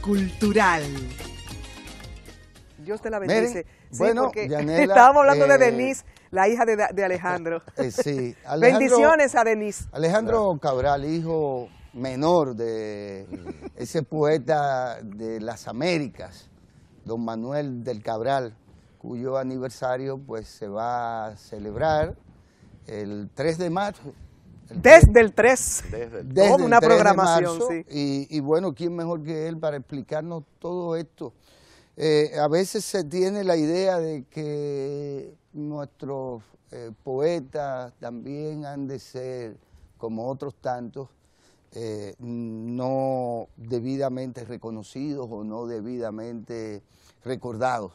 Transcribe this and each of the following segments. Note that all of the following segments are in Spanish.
Cultural. Dios te la bendice. bueno, estábamos hablando de eh, Denise, la hija de, Alejandro. Eh, eh, sí. Alejandro, Bendiciones a Denise. Alejandro Cabral, hijo menor de ese poeta de las Américas, don Manuel del Cabral, cuyo aniversario pues se va a celebrar el 3 de marzo desde, el 3, desde el una programación. y, bueno, ¿quién mejor que él para explicarnos todo esto? Eh, a veces se tiene la idea de que nuestros eh, poetas también han de ser, como otros tantos, eh, no debidamente reconocidos o no debidamente recordados.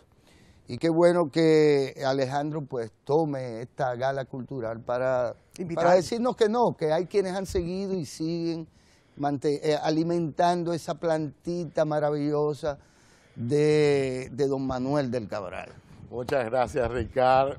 Y qué bueno que Alejandro pues tome esta gala cultural para para decirnos que no, que hay quienes han seguido y siguen eh, alimentando esa plantita maravillosa de, don Manuel del Cabral. Muchas gracias, Ricardo.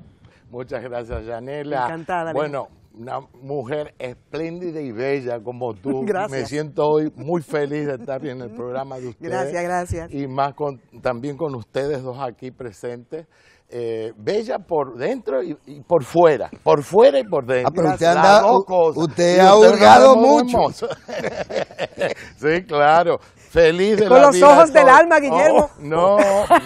Muchas gracias, Yanela. Encantada. Bueno, una mujer espléndida y bella como tú. Gracias. Me siento hoy muy feliz de estar en el programa de ustedes. Gracias, gracias. Y más también con ustedes dos aquí presentes. Eh, bella por dentro y, por fuera, por fuera y por dentro. usted, ha hurgado mucho. sí, claro. Feliz de Con los ojos del alma, Guillermo. Oh, no,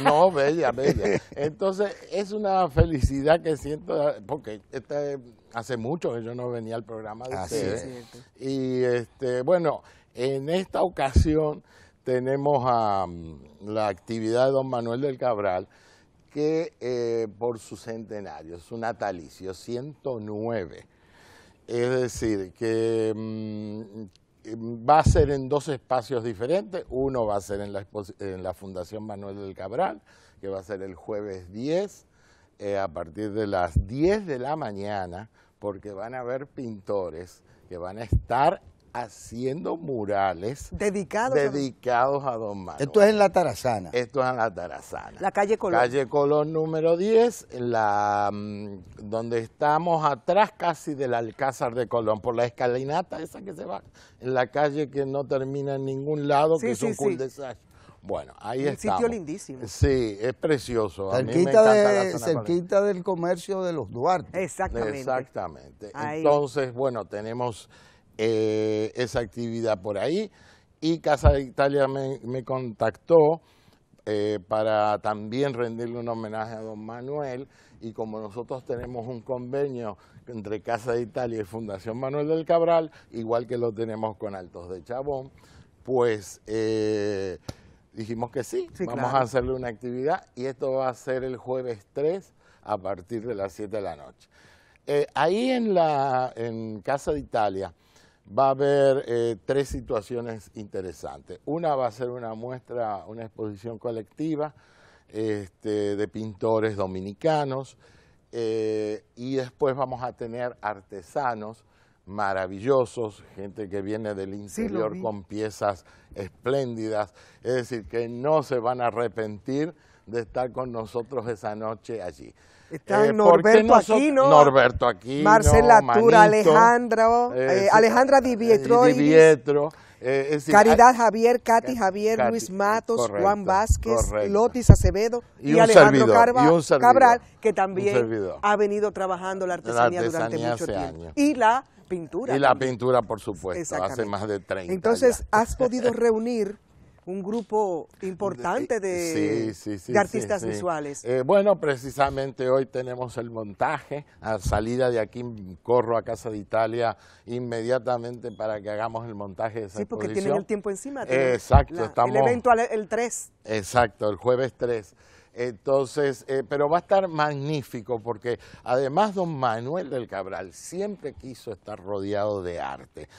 no, bella, bella. Entonces, es una felicidad que siento, porque este, hace mucho que yo no venía al programa de ustedes. y este, bueno, en esta ocasión tenemos a mm, la actividad de don Manuel del Cabral, que eh, por su centenario, su natalicio, 109. Es decir, que mm, va a ser en dos espacios diferentes. Uno va a ser en la, Fundación Manuel del Cabral, que va a ser el jueves 10, eh, a partir de las 10 de la mañana, porque van a haber pintores que van a estar haciendo murales dedicados, dedicados a Don Manuel. Esto es en la Tarazana. Esto es en la Tarazana. La calle Colón. Calle Colón número 10, mm, donde estamos atrás casi del Alcázar de Colón, por la escalinata esa que se va en la calle que no termina en ningún lado, que es un sí. cul de bueno, ahí está. sitio lindísimo. Sí, es precioso. Cerquita, a cerquita del comercio de los Duarte. Exactamente. Exactamente. Entonces, bueno, tenemos eh, esa actividad por ahí y Casa de Italia me, contactó eh, para también rendirle un homenaje a don Manuel y como nosotros tenemos un convenio entre Casa de Italia y Fundación Manuel del Cabral, igual que lo tenemos con Altos de Chabón, pues eh, dijimos que sí, vamos a hacerle una actividad y esto va a ser el jueves 3 a partir de las 7 de la noche. ahí en, la, en Casa de Italia, va a haber eh, tres situaciones interesantes. Una va a ser una muestra, una exposición colectiva este, de pintores dominicanos eh, y después vamos a tener artesanos maravillosos, gente que viene del interior con piezas espléndidas, es decir, que no se van a arrepentir de estar con nosotros esa noche allí. Está eh, Norberto Aquino, Norberto Aquino, Alejandro, eh, eh, Alejandra Di y Caridad ah, Javier, Katy Javier, Luis Matos, Juan Vázquez, Lotis Acevedo y, Alejandro Cabral, que también ha venido trabajando la artesanía, durante mucho tiempo. Años. Y la pintura. Y la pintura, por supuesto, hace más de 30. Entonces, has podido reunir un grupo importante de, artistas visuales. Eh, bueno, precisamente hoy tenemos el montaje. A salida de aquí corro a Casa de Italia inmediatamente para que hagamos el montaje de esa Sí, porque tienen el tiempo encima. exacto, estamos... El evento el 3. Exacto, el jueves 3. Entonces, eh, pero va a estar magnífico porque además don Manuel del Cabral siempre quiso estar rodeado de arte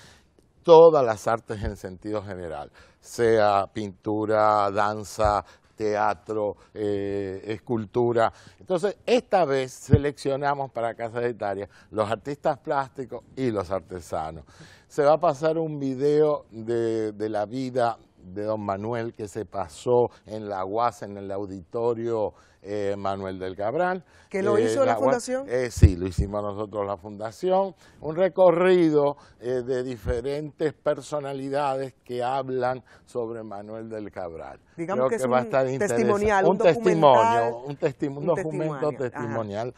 todas las artes en sentido general, sea pintura, danza, teatro, eh, escultura. Entonces, esta vez seleccionamos para Casa de Italia los artistas plásticos y los artesanos. Se va a pasar un video de la vida de don Manuel que se pasó en la UAS, en el auditorio eh, Manuel del Cabral. ¿Que lo eh, hizo la, fundación? Eh, sí, lo hicimos nosotros la fundación. Un recorrido de diferentes personalidades que hablan sobre Manuel del Cabral. Digamos que, testimonial, un, testimonio, un, testimonio, un documento testimonial.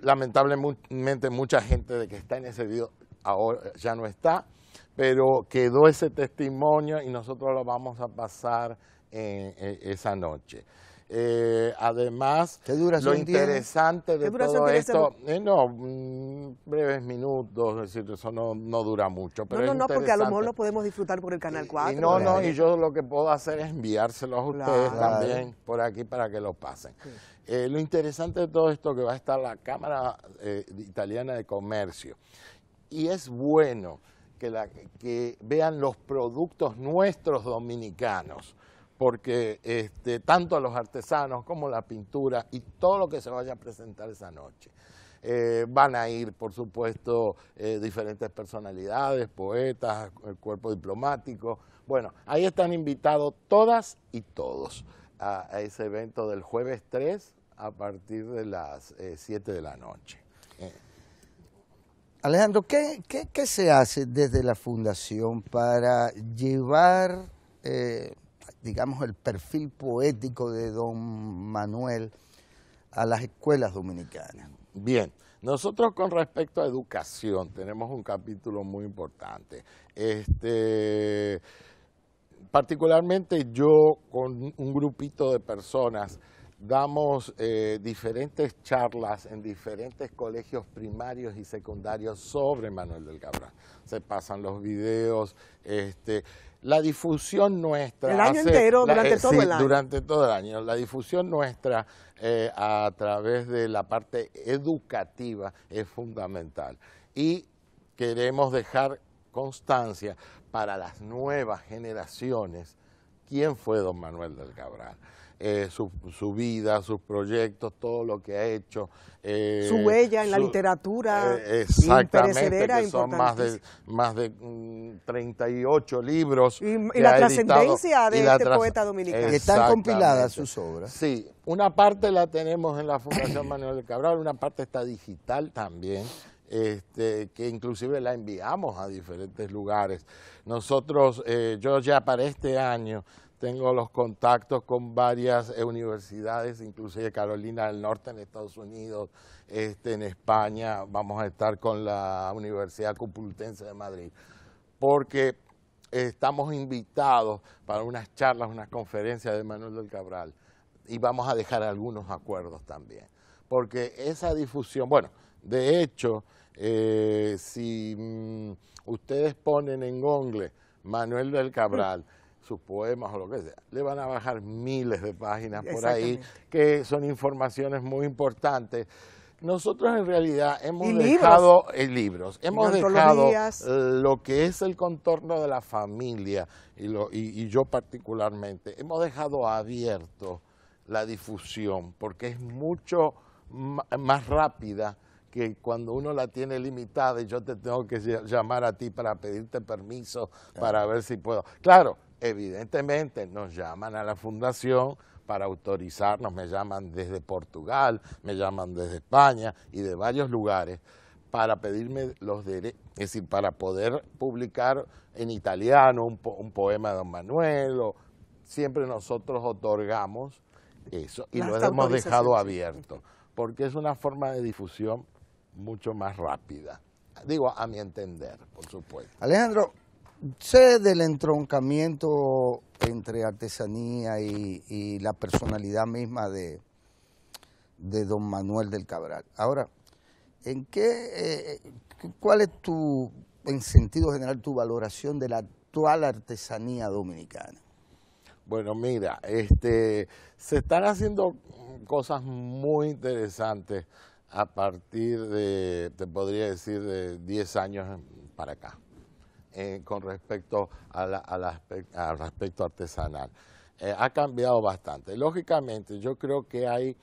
lamentablemente mucha gente de que está en ese video ahora ya no está pero quedó ese testimonio y nosotros lo vamos a pasar eh, esa noche. Eh, además, lo interesante de todo este esto, eh, no, mm, breves minutos, decir, eso no, dura mucho. Pero no, no, no, porque a lo mejor lo podemos disfrutar por el Canal 4. no, no, y yo lo que puedo hacer es enviárselos a ustedes también por aquí para que lo pasen. lo interesante de todo esto que va a estar la Cámara Italiana de Comercio, y es bueno que, vean los productos nuestros dominicanos, porque este, tanto a los artesanos como la pintura y todo lo que se vaya a presentar esa noche. Eh, van a ir, por supuesto, eh, diferentes personalidades, poetas, el cuerpo diplomático. Bueno, ahí están invitados todas y todos a, ese evento del jueves 3 a partir de las 7 eh, de la noche. Alejandro, ¿qué, se hace desde la Fundación para llevar, eh, digamos, el perfil poético de don Manuel a las escuelas dominicanas? Bien, nosotros con respecto a educación tenemos un capítulo muy importante. Este, particularmente yo con un grupito de personas damos eh, diferentes charlas en diferentes colegios primarios y secundarios sobre Manuel del Cabral. Se pasan los videos, este, la difusión nuestra... El año entero, durante eh, todo el año. durante todo el año. La difusión nuestra eh, a través de la parte educativa es fundamental. Y queremos dejar constancia para las nuevas generaciones quién fue don Manuel del Cabral. Eh, su, vida, sus proyectos, todo lo que ha hecho. Eh, su huella en la literatura. Eh, exactamente, que son más de, más de 38 mm, libros. Y, la trascendencia de este poeta dominicano. Están compiladas sus obras. Sí, una parte la tenemos en la Fundación Manuel Cabral, una parte está digital también. Este, que inclusive la enviamos a diferentes lugares. Nosotros, yo ya para este año tengo los contactos con varias eh, universidades, inclusive Carolina del Norte en Estados Unidos, este, en España, vamos a estar con la Universidad Complutense de Madrid, porque estamos invitados para unas charlas, unas conferencias de Manuel del Cabral, y vamos a dejar algunos acuerdos también, porque esa difusión, bueno, de hecho, eh, si mm, ustedes ponen en Google Manuel del Cabral, sus poemas o lo que sea. Le van a bajar miles de páginas por ahí, que son informaciones muy importantes. Nosotros en realidad hemos dejado eh, libros, libros hemos dejado lo que es el contorno de la familia y, yo particularmente, hemos dejado abierto la difusión porque es mucho más rápida que cuando uno la tiene limitada y yo te tengo que llamar a ti para pedirte permiso para ver si puedo. Claro, evidentemente nos llaman a la fundación para autorizarnos, me llaman desde Portugal, me llaman desde España y de varios lugares para pedirme los derechos, es decir, para poder publicar en italiano un, poema de Don Manuel, siempre nosotros otorgamos eso y lo hemos dejado abierto, porque es una forma de difusión mucho más rápida, digo, a mi entender, por supuesto. Alejandro, sé del entroncamiento entre artesanía y, la personalidad misma de, de, don Manuel del Cabral. Ahora, ¿en qué, eh, eh, ¿cuál es tu, en sentido general, tu valoración de la actual artesanía dominicana? Bueno, mira, este, se están haciendo cosas muy interesantes a partir de, te podría decir, de 10 años para acá. Eh, con respecto al aspecto artesanal. Eh, ha cambiado bastante. Lógicamente, yo creo que hay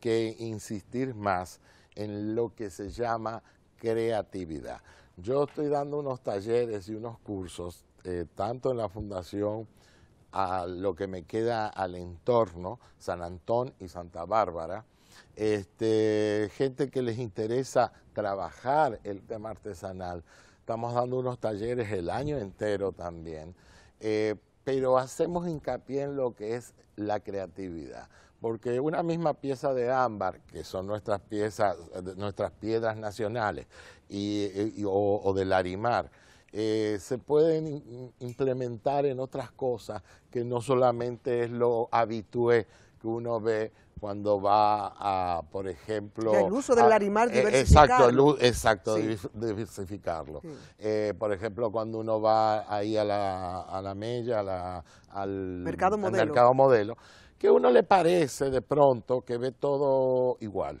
que insistir más en lo que se llama creatividad. Yo estoy dando unos talleres y unos cursos, eh, tanto en la fundación, a lo que me queda al entorno, San Antón y Santa Bárbara, este, gente que les interesa trabajar el tema artesanal, Estamos dando unos talleres el año entero también, eh, pero hacemos hincapié en lo que es la creatividad, porque una misma pieza de ámbar, que son nuestras piezas, nuestras piedras nacionales, eh, o, del arimar, eh, se pueden implementar en otras cosas que no solamente es lo habitué que uno ve cuando va a, por ejemplo... El uso del animal diversificado. diversificarlo. Exacto, diversificarlo. por ejemplo, cuando uno va ahí a la, a la mella, al, mercado modelo. que uno le parece de pronto que ve todo igual.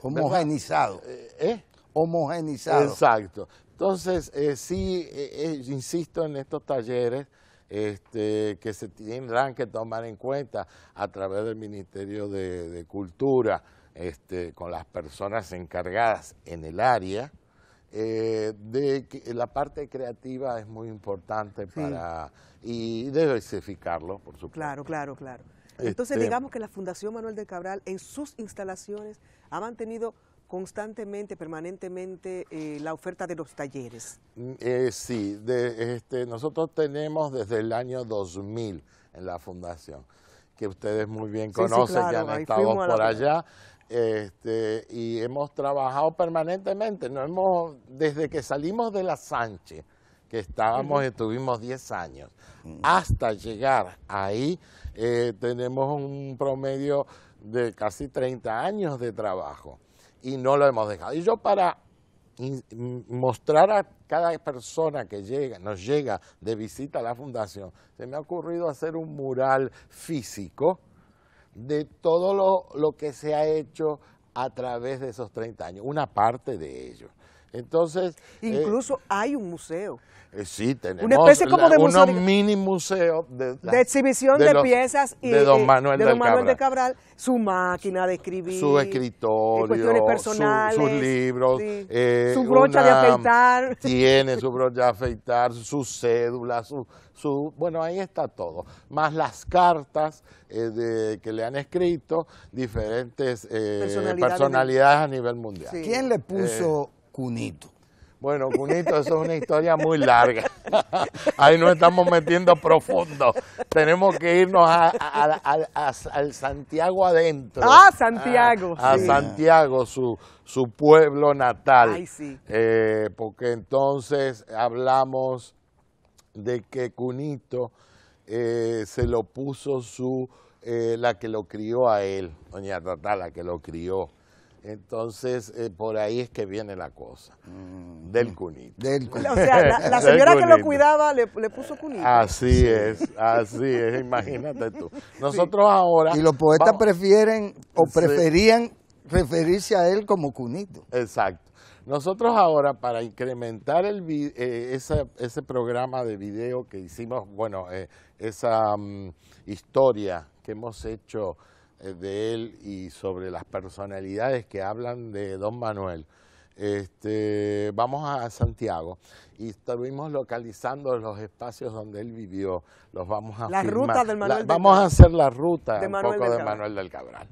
Homogenizado. ¿Eh? Homogenizado. Exacto. Entonces, eh, sí, eh, insisto en estos talleres, este, que se tendrán que tomar en cuenta a través del Ministerio de, Cultura, este, con las personas encargadas en el área, eh, de que la parte creativa es muy importante para y diversificarlo, por supuesto. Claro, claro, claro. Entonces este, digamos que la Fundación Manuel de Cabral en sus instalaciones ha mantenido constantemente, permanentemente eh, la oferta de los talleres? Mm, eh, sí, este, nosotros tenemos desde el año 2000 en la fundación, que ustedes muy bien conocen, ya han estado por allá. Este, y hemos trabajado permanentemente, no hemos, desde que salimos de la Sánchez, que estábamos, estuvimos 10 años, mm. hasta llegar ahí eh, tenemos un promedio de casi 30 años de trabajo y no lo hemos dejado. Y yo para mostrar a cada persona que llega, nos llega de visita a la fundación, se me ha ocurrido hacer un mural físico de todo lo, lo que se ha hecho a través de esos 30 años, una parte de ello. Entonces... Incluso eh, hay un museo. Eh, sí, tenemos una especie como de museo, unos mini museos de, exhibición de, piezas y, de don eh, Manuel, de, Cabral. su máquina de escribir, su escritorio, cuestiones personales, sus libros, su brocha de afeitar. Tiene su brocha de afeitar, su cédula, su, bueno, ahí está todo. Más las cartas que le han escrito diferentes personalidades, a nivel mundial. ¿Quién le puso Cunito. Bueno, Cunito, eso es una historia muy larga. Ahí nos estamos metiendo profundo. Tenemos que irnos al Santiago adentro. Ah, Santiago. A, Santiago, su, su pueblo natal. Ay, sí. Eh, porque entonces hablamos de que Cunito eh, se lo puso su, eh, la que lo crió a él, doña Tata, la que lo crió. Entonces, eh, por ahí es que viene la cosa. Mm. Del cunito. O sea, la, señora que lo cuidaba le, puso cunito. Así es, así es, imagínate tú. Nosotros ahora... Y los poetas prefieren o preferían referirse a él como cunito. Exacto. Nosotros ahora, para incrementar el, eh, ese, programa de video que hicimos, bueno, eh, esa mm, historia que hemos hecho eh, de él y sobre las personalidades que hablan de don Manuel. Este, vamos a Santiago y estuvimos localizando los espacios donde él vivió. Los vamos a la del Manuel Vamos a hacer la ruta de Manuel poco del de Manuel del Cabral.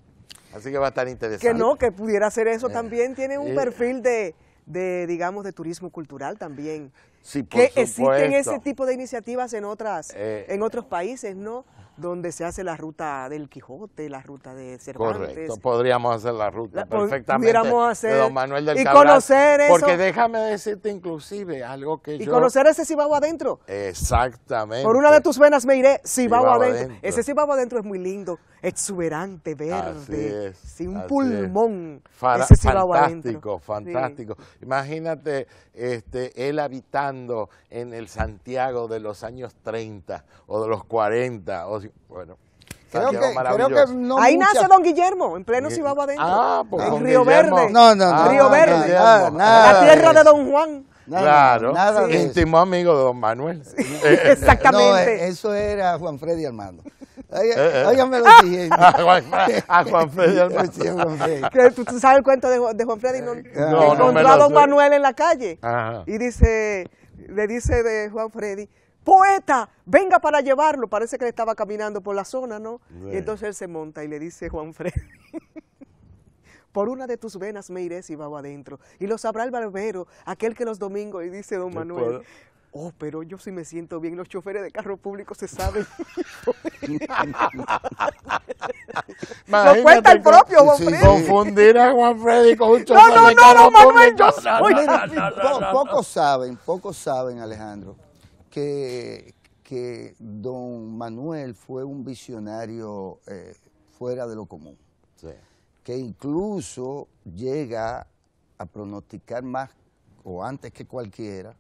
Así que va a estar interesante. Que no, que pudiera hacer eso. Eh, también tiene un eh, perfil de, de, digamos, de turismo cultural también. Sí, que existen ese tipo de iniciativas en otras, en otros países, ¿no? donde se hace la ruta del Quijote, la ruta de Cervantes. Correcto, podríamos hacer la ruta pues, perfectamente de Don Manuel del y conocer eso. Porque déjame decirte inclusive algo que yo... Y conocer ese Cibao adentro. Exactamente. Por una de tus venas me iré si adentro. Ese Cibao adentro es muy lindo, exuberante, verde, sin un pulmón. fantástico, fantástico. Imagínate este, él habitando en el Santiago de los años 30 o de los 40 o situación. Bueno. Creo que, creo que no Ahí mucha... nace Don Guillermo, en pleno Cibao adentro. Ah, pues en Río Guillermo. Verde. No, no, no. Río Verde. Nada, nada, la tierra de Don Juan. Nada, claro. Nada sí. Íntimo amigo de Don Manuel. Eh, Exactamente. No, eso era Juan Freddy Armando. Eh, eh. Óigame lo siguiente. A Juan Freddy Armando. ¿Tú, ¿Tú, sabes el cuento de, de Juan Freddy? No, no, encontró a Don Manuel en la calle. Ajá. Y dice, le dice de Juan Freddy, poeta, venga para llevarlo. Parece que le estaba caminando por la zona, ¿no? Y entonces él se monta y le dice Juan Freddy, por una de tus venas me iré si vago adentro. Y lo sabrá el barbero, aquel que los domingos, y dice don Manuel, oh, pero yo sí me siento bien, los choferes de carro público se saben. lo cuenta el propio Juan Freddy. Confundir a Juan Freddy con un chofer no, no, no, Manuel, Yo Pocos saben, pocos saben, Alejandro que, que don Manuel fue un visionario eh, fuera de lo común, que incluso llega a pronosticar más o antes que cualquiera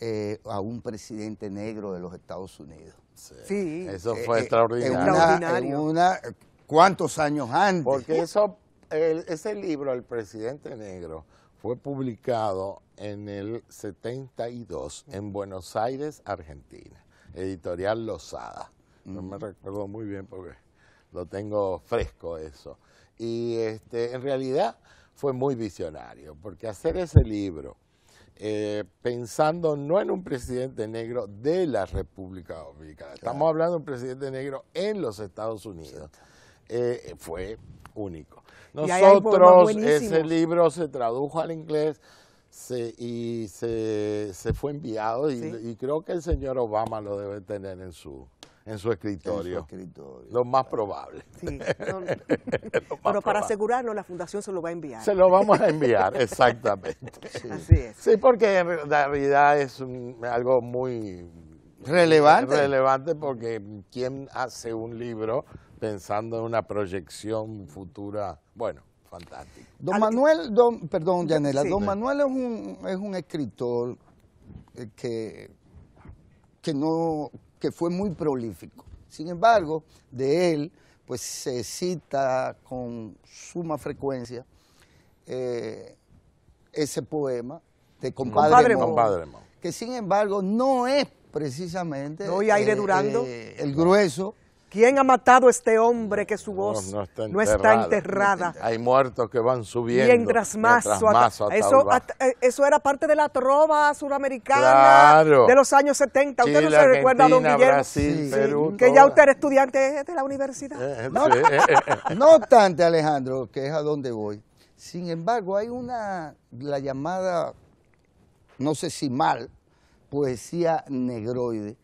eh, a un presidente negro de los Estados Unidos. Sí, eso eh, fue extraordinario. una, ¿Cuántos años antes? Porque eso, ese libro, El Presidente Negro, fue publicado en el 72 en Buenos Aires, Argentina, editorial Lozada. No me mm. recuerdo muy bien porque lo tengo fresco eso. Y este, en realidad fue muy visionario, porque hacer ese libro eh, pensando no en un presidente negro de la República Dominicana, estamos hablando de un presidente negro en los Estados Unidos, eh, fue único. Nosotros, ese libro se tradujo al inglés y se, fue enviado y, creo que el señor Obama lo debe tener en su en su escritorio, en lo más probable. pero para asegurarlo asegurarnos la fundación se lo va a enviar. Se lo vamos a enviar, exactamente. Sí. Así es. Sí, porque en realidad es algo muy relevante, relevante porque quien hace un libro pensando en una proyección futura, bueno, fantástico. Don Manuel, perdón, Yanela, don Manuel es un, es un escritor eh, que, que, no, que fue muy prolífico. Sin embargo, de él, pues se cita con suma frecuencia eh, ese poema de Compadre, Compadre que sin embargo no es precisamente no, aire eh, durando. el grueso ¿Quién ha matado a este hombre que su voz no, está, enterrada? Hay muertos que van subiendo. Mientras más, eh, eso, era parte de la trova suramericana de los años 70. Usted no se recuerda, a don Guillermo, que ya usted era estudiante de la universidad. Eh, no, no obstante, Alejandro, que es a donde voy. Sin embargo, hay una, la llamada, no sé si mal, poesía negroide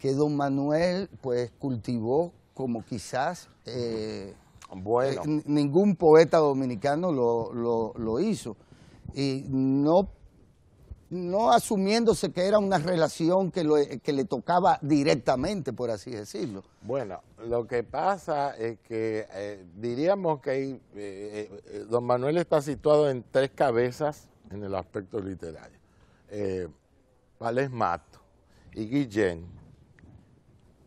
que don Manuel pues cultivó como quizás eh, eh, ningún poeta dominicano lo, hizo. Y no, no asumiéndose que era una relación que, le tocaba directamente, por así decirlo. Bueno, lo que pasa es que eh, diríamos que don Manuel está situado en tres cabezas en el aspecto literario. Vales Mato y Guillén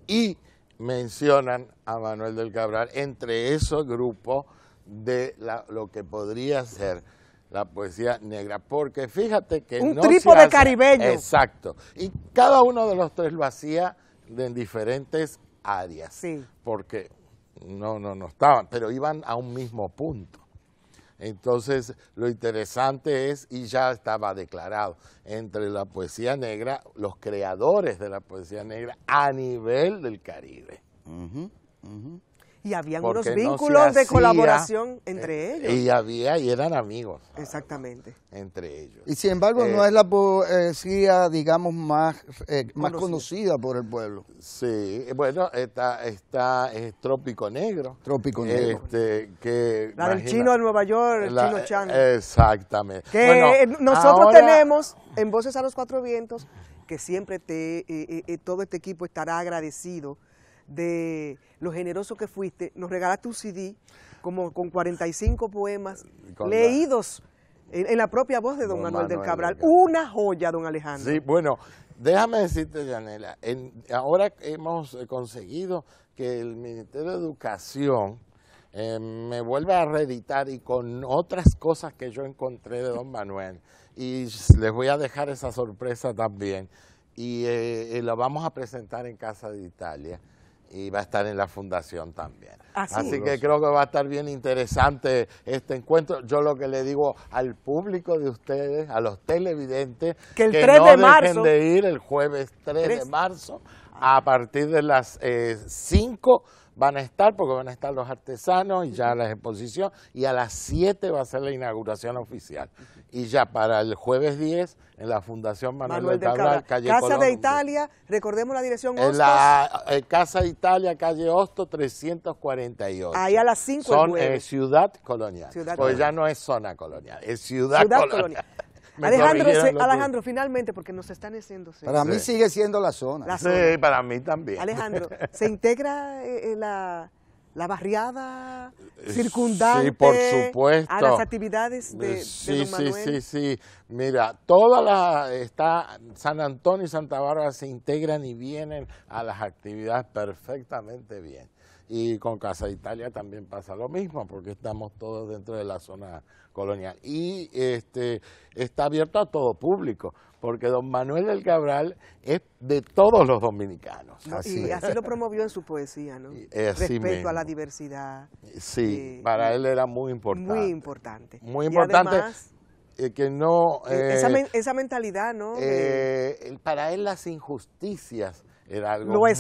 y mencionan a Manuel del Cabral entre esos grupos de lo que podría ser la poesía negra, porque fíjate que un no de hace, caribeño. Exacto. Y cada uno de los tres lo hacía en diferentes áreas. Sí. Porque no, no, no estaban, pero iban a un mismo punto. Entonces, lo interesante es, y ya estaba declarado, entre la poesía negra, los creadores de la poesía negra a nivel del Caribe. Y había unos vínculos de colaboración entre ellos. Y había, y eran amigos. Exactamente. Entre ellos. Y sin embargo, no eh, es la poesía, eh, ah, digamos, más, eh, más conocida por el pueblo. Sí, bueno, está, está es Trópico Negro. Trópico Negro. Este, que, la del chino de Nueva York, el chino Chan. Exactamente. Que nosotros tenemos en Voces a los Cuatro Vientos que siempre te, todo este equipo estará agradecido de lo generoso que fuiste. Nos regalaste un CD como con 45 poemas eh, leídos en, la propia voz de don, Manuel, del Cabral. Una joya, don Alejandro. Sí, bueno, déjame decirte, Janela, ahora hemos conseguido que el Ministerio de Educación eh, me vuelva a reeditar y con otras cosas que yo encontré de don Manuel. Y les voy a dejar esa sorpresa también. Y eh, la vamos a presentar en Casa de Italia y va a estar en la fundación también. Así, que creo que va a estar bien interesante este encuentro. Yo lo que le digo al público de ustedes, a los televidentes, que el no de dejen de ir el jueves 3, de marzo a partir de las 5 eh, van a estar porque van a estar los artesanos y ya la exposición y a las 7 va a ser la inauguración oficial. Y ya para el jueves 10 en la Fundación Manuel, de Cabral, calle Casa de Italia, recordemos la dirección En la eh, Casa de Italia, calle Hosto 348. Ahí a las 5 el eh, jueves. ciudad colonial. porque ya no es zona colonial, es ciudad, ciudad colonial. Alejandro, finalmente, porque nos están haciendo... Para mí sigue siendo la zona. Sí, para mí también. Alejandro, ¿se integra eh, eh, la, la, barriada eh, circundante a las actividades de, sí, Sí, sí, sí. Mira, toda la... Está, San Antonio y Santa Bárbara se integran y vienen a las actividades perfectamente bien. Y con Casa Italia también pasa lo mismo, porque estamos todos dentro de la zona colonial. Y este, está abierto a todo público, porque don Manuel del Cabral es de todos los dominicanos. Así y así lo promovió en su poesía, ¿no? Respecto a la diversidad. Sí, eh, para él era muy importante. Muy importante. Muy importante. Y eh, eh, esa, esa, mentalidad, ¿no? para él las injusticias era algo muy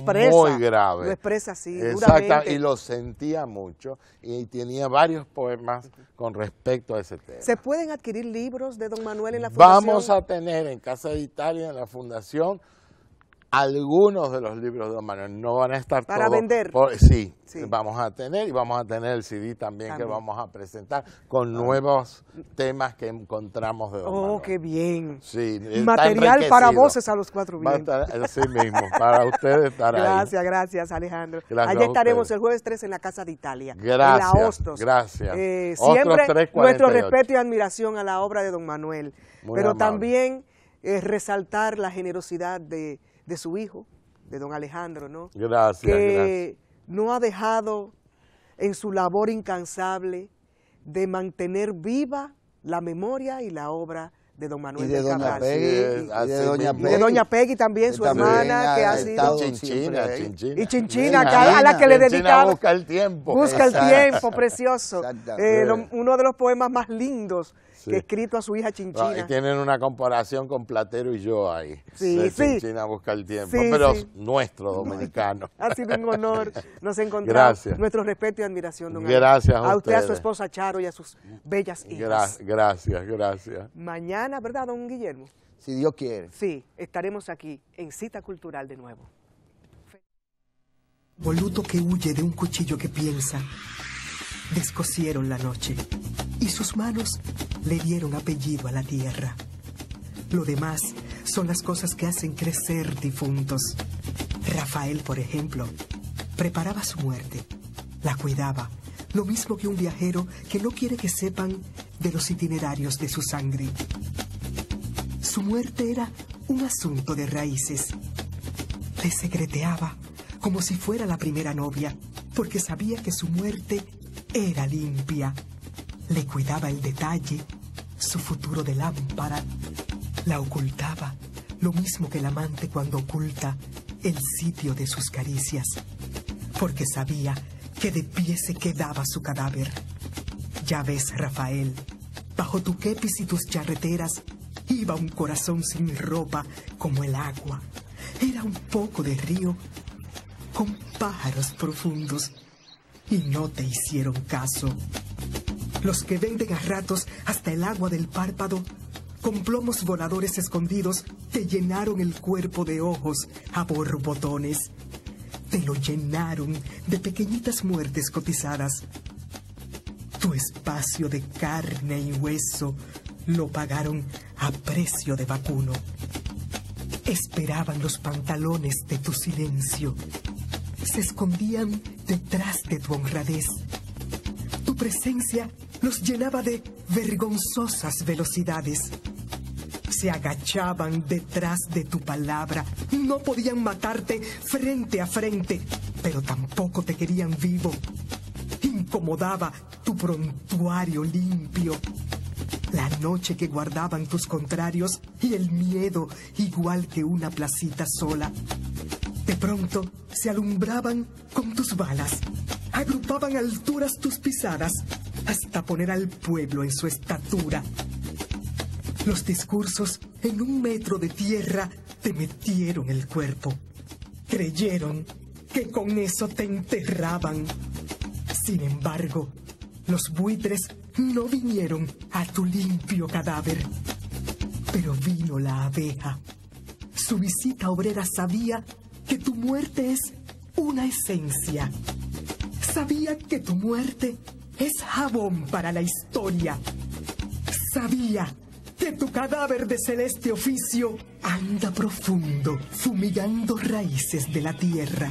grave. Lo expresa así, Exacto, y lo sentía mucho y tenía varios poemas con respecto a ese tema. ¿Se pueden adquirir libros de don Manuel en la Fundación? Vamos a tener en Casa de Italia, en la Fundación, algunos de los libros de Don Manuel. No van a estar Para vender. sí, vamos a tener y vamos a tener el CD también, que vamos a presentar con ah. nuevos temas que encontramos de Don Oh, qué bien. Sí, Material para voces a los cuatro vientos. Así eh, mismo, para ustedes estar Gracias, gracias, Alejandro. Allí estaremos el jueves 3 en la Casa de Italia. Gracias. En la Hostos. Gracias. Eh, siempre nuestro respeto y admiración a la obra de Don Manuel. pero también eh, resaltar la generosidad de de su hijo, de don Alejandro, ¿no? Gracias, que no ha dejado en su labor incansable de mantener viva la memoria y la obra de don Manuel de, de de doña Peggy. de Doña Peggy también, su hermana, que ha sido... Chinchina, Chinchina. Y Chinchina, a la que le dedicamos. busca el tiempo. Busca el tiempo, precioso. Eh, uno de los poemas más lindos que escrito a su hija Chinchina. tienen una comparación con Platero y yo ahí. Sí, sí. Chinchina busca el tiempo, pero nuestro dominicano. Ha sido un honor. Nos encontrar Gracias. Nuestro respeto y admiración, don Gracias a, a usted, a su esposa Charo y a sus bellas hijas. gracias, gracias. Mañana, ¿verdad, don Guillermo? Si Dios quiere. Sí, estaremos aquí en Cita Cultural de nuevo. Voluto que huye de un cuchillo que piensa. Descosieron la noche y sus manos le dieron apellido a la tierra. Lo demás son las cosas que hacen crecer difuntos. Rafael, por ejemplo, preparaba su muerte, la cuidaba, lo mismo que un viajero que no quiere que sepan de los itinerarios de su sangre. Su muerte era un asunto de raíces. Le secreteaba como si fuera la primera novia, porque sabía que su muerte era limpia le cuidaba el detalle, su futuro de lámpara, la ocultaba, lo mismo que el amante cuando oculta el sitio de sus caricias, porque sabía que de pie se quedaba su cadáver. Ya ves, Rafael, bajo tu quepis y tus charreteras iba un corazón sin ropa como el agua. Era un poco de río con pájaros profundos y no te hicieron caso los que venden a ratos hasta el agua del párpado, con plomos voladores escondidos, te llenaron el cuerpo de ojos a borbotones. Te lo llenaron de pequeñitas muertes cotizadas. Tu espacio de carne y hueso lo pagaron a precio de vacuno. Esperaban los pantalones de tu silencio. Se escondían detrás de tu honradez. Tu presencia los llenaba de vergonzosas velocidades. Se agachaban detrás de tu palabra. No podían matarte frente a frente, pero tampoco te querían vivo. Incomodaba tu prontuario limpio. La noche que guardaban tus contrarios y el miedo igual que una placita sola. De pronto se alumbraban con tus balas, agrupaban alturas tus pisadas hasta poner al pueblo en su estatura. Los discursos en un metro de tierra te metieron el cuerpo. Creyeron que con eso te enterraban. Sin embargo, los buitres no vinieron a tu limpio cadáver. Pero vino la abeja. Su visita obrera sabía que tu muerte es una esencia. Sabía que tu muerte es jabón para la historia. Sabía que tu cadáver de celeste oficio anda profundo, fumigando raíces de la tierra.